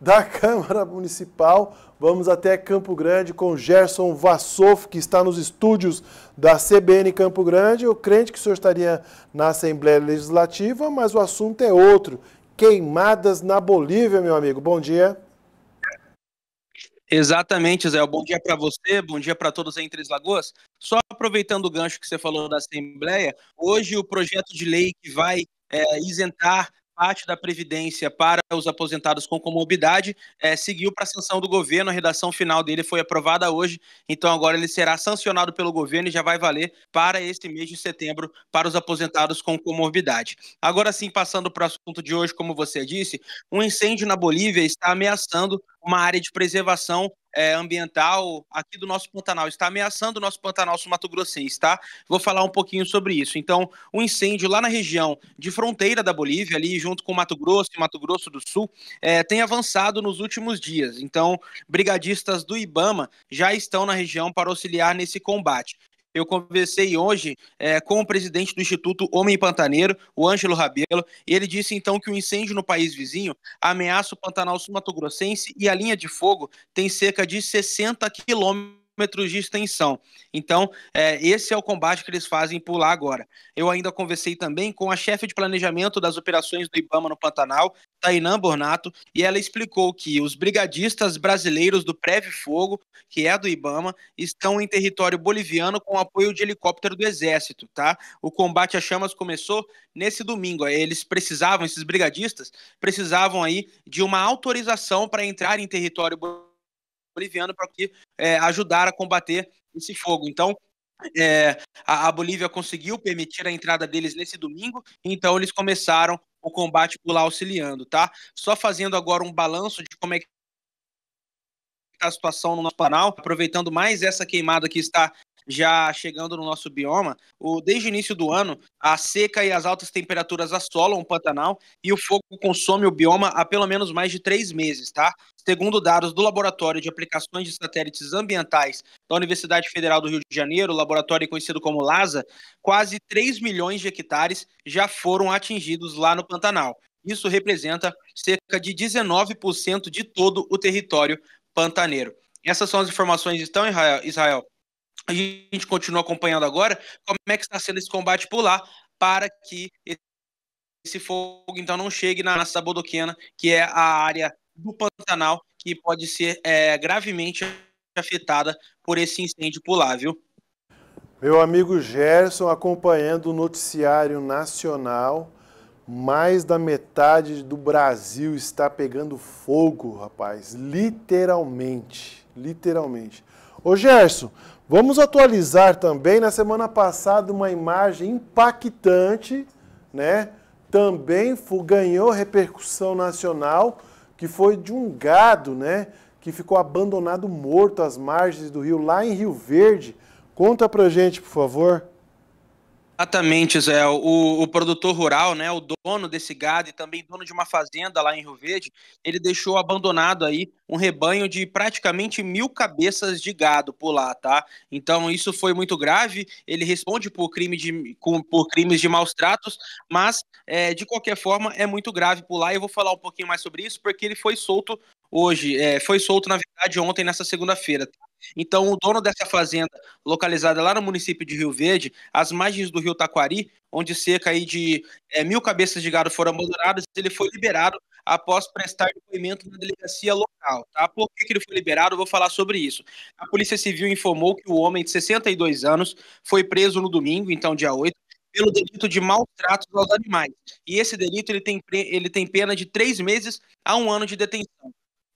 da Câmara Municipal. Vamos até Campo Grande com Gerson Vassoff, que está nos estúdios da CBN Campo Grande. Eu crente que o senhor estaria na Assembleia Legislativa, mas o assunto é outro. Queimadas na Bolívia, meu amigo. Bom dia. Exatamente, Zé. Bom dia para você, bom dia para todos aí em Três Lagoas. Só aproveitando o gancho que você falou da Assembleia, hoje o projeto de lei que vai é, isentar parte da Previdência para os aposentados com comorbidade é, seguiu para a sanção do governo. A redação final dele foi aprovada hoje, então agora ele será sancionado pelo governo e já vai valer para este mês de setembro para os aposentados com comorbidade. Agora sim, passando para o assunto de hoje, como você disse, um incêndio na Bolívia está ameaçando uma área de preservação é, ambiental aqui do nosso Pantanal, está ameaçando o nosso Pantanal sul-mato-grossense, tá? Vou falar um pouquinho sobre isso. Então, um incêndio lá na região de fronteira da Bolívia, ali junto com Mato Grosso e Mato Grosso do Sul, é, tem avançado nos últimos dias. Então, brigadistas do Ibama já estão na região para auxiliar nesse combate. Eu conversei hoje é, com o presidente do Instituto Homem Pantaneiro, o Ângelo Rabelo, e ele disse então que o incêndio no país vizinho ameaça o Pantanal Sumatogrossense e a linha de fogo tem cerca de 60 quilômetros de extensão. Então, é, esse é o combate que eles fazem por lá agora. Eu ainda conversei também com a chefe de planejamento das operações do Ibama no Pantanal, Tainã Bornato, e ela explicou que os brigadistas brasileiros do Preve Fogo, que é do Ibama, estão em território boliviano com apoio de helicóptero do Exército, tá? O combate às chamas começou nesse domingo. Eles precisavam, esses brigadistas, precisavam aí de uma autorização para entrar em território boliviano boliviano para que é, ajudar a combater esse fogo. Então, é, a, a, Bolívia conseguiu permitir a entrada deles nesse domingo, então eles começaram o combate por lá auxiliando, tá? Só fazendo agora um balanço de como é que está a situação no nosso canal, aproveitando mais essa queimada que está já chegando no nosso bioma, o, desde o início do ano, a seca e as altas temperaturas assolam o Pantanal e o fogo consome o bioma há pelo menos mais de três meses, tá? Segundo dados do Laboratório de Aplicações de Satélites Ambientais da Universidade Federal do Rio de Janeiro, laboratório conhecido como LASA, quase 3 milhões de hectares já foram atingidos lá no Pantanal. Isso representa cerca de 19% de todo o território pantaneiro. Essas são as informações, então, Israel? A gente continua acompanhando agora como é que está sendo esse combate por lá para que esse fogo então não chegue na nossa Bodoquena, que é a área do Pantanal que pode ser é, gravemente afetada por esse incêndio por lá, viu? Meu amigo Gerson, acompanhando o noticiário nacional, mais da metade do Brasil está pegando fogo, rapaz, literalmente, literalmente. Ô Gerson, vamos atualizar também na semana passada uma imagem impactante, né? Também ganhou repercussão nacional, que foi de um gado, né? Que ficou abandonado morto às margens do rio, lá em Rio Verde. Conta pra gente, por favor. Exatamente, Zé. O, o, produtor rural, né, o dono desse gado e também dono de uma fazenda lá em Rio Verde, ele deixou abandonado aí um rebanho de praticamente mil cabeças de gado por lá, tá? Então isso foi muito grave. Ele responde por, crime de, com, por crimes de maus tratos, mas é, de qualquer forma é muito grave por lá. Eu vou falar um pouquinho mais sobre isso porque ele foi solto hoje, é, foi solto na verdade ontem nessa segunda-feira. Tá? Então, o dono dessa fazenda, localizada lá no município de Rio Verde, às margens do rio Taquari, onde cerca aí de é, mil cabeças de gado foram abandonadas, ele foi liberado após prestar depoimento na delegacia local. Tá? Por que, que ele foi liberado? Eu vou falar sobre isso. A Polícia Civil informou que o homem de 62 anos foi preso no domingo, então dia 8, pelo delito de maltrato aos animais. E esse delito ele tem, ele tem pena de três meses a um ano de detenção.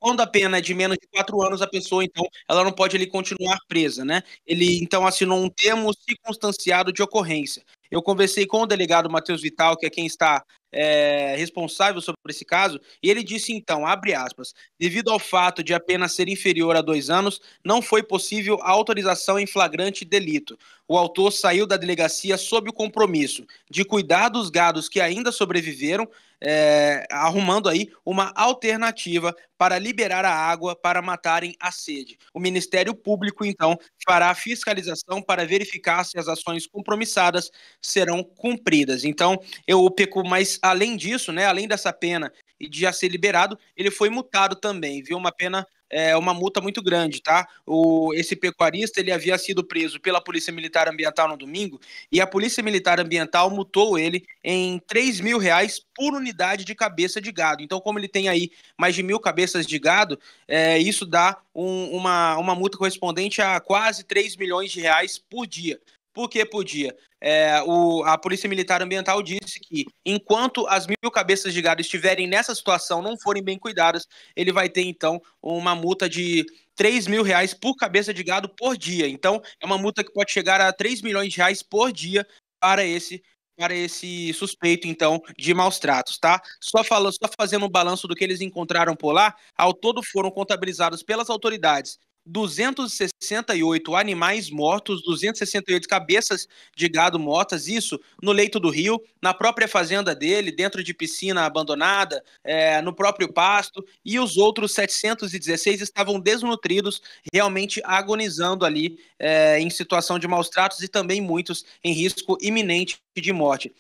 Quando a pena é de menos de quatro anos, a pessoa, então, ela não pode ele, continuar presa, né? Ele, então, assinou um termo circunstanciado de ocorrência. Eu conversei com o delegado Matheus Vital, que é quem está é, responsável sobre esse caso, e ele disse então, abre aspas, devido ao fato de apenas ser inferior a dois anos, não foi possível a autorização em flagrante delito. O autor saiu da delegacia sob o compromisso de cuidar dos gados que ainda sobreviveram, é, arrumando aí uma alternativa para liberar a água para matarem a sede. O Ministério Público, então, fará a fiscalização para verificar se as ações compromissadas serão cumpridas. Então, eu peco mais além disso, né, além dessa pena e de já ser liberado, ele foi multado também, viu? Uma pena, é, uma multa muito grande, tá? O, esse pecuarista, ele havia sido preso pela Polícia Militar Ambiental no domingo e a Polícia Militar Ambiental multou ele em 3 mil reais por unidade de cabeça de gado. Então, como ele tem aí mais de mil cabeças de gado, é, isso dá um, uma, uma multa correspondente a quase 3 milhões de reais por dia. Porque podia. É, o, a Polícia Militar Ambiental disse que enquanto as mil cabeças de gado estiverem nessa situação, não forem bem cuidadas, ele vai ter então uma multa de 3 mil reais por cabeça de gado por dia. Então, é uma multa que pode chegar a 3 milhões de reais por dia para esse para esse suspeito, então, de maus tratos, tá? Só, falando, só fazendo um balanço do que eles encontraram por lá, ao todo foram contabilizados pelas autoridades 268 animais mortos, 268 cabeças de gado mortas, isso no leito do rio, na própria fazenda dele, dentro de piscina abandonada, é, no próprio pasto, e os outros 716 estavam desnutridos, realmente agonizando ali é, em situação de maus tratos e também muitos em risco iminente de morte.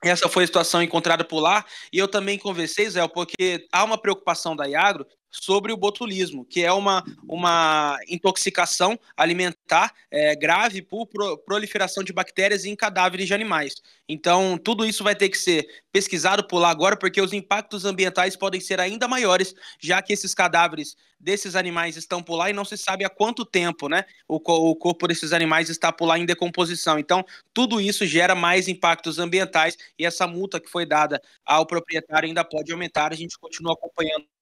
Essa foi a situação encontrada por lá, e eu também conversei, Zé, porque há uma preocupação da Iagro sobre o botulismo, que é uma, uma intoxicação alimentar é, grave por pro, proliferação de bactérias em cadáveres de animais. Então, tudo isso vai ter que ser pesquisado por lá agora, porque os impactos ambientais podem ser ainda maiores, já que esses cadáveres desses animais estão por lá e não se sabe há quanto tempo né, o, o corpo desses animais está por lá em decomposição. Então, tudo isso gera mais impactos ambientais e essa multa que foi dada ao proprietário ainda pode aumentar. A gente continua acompanhando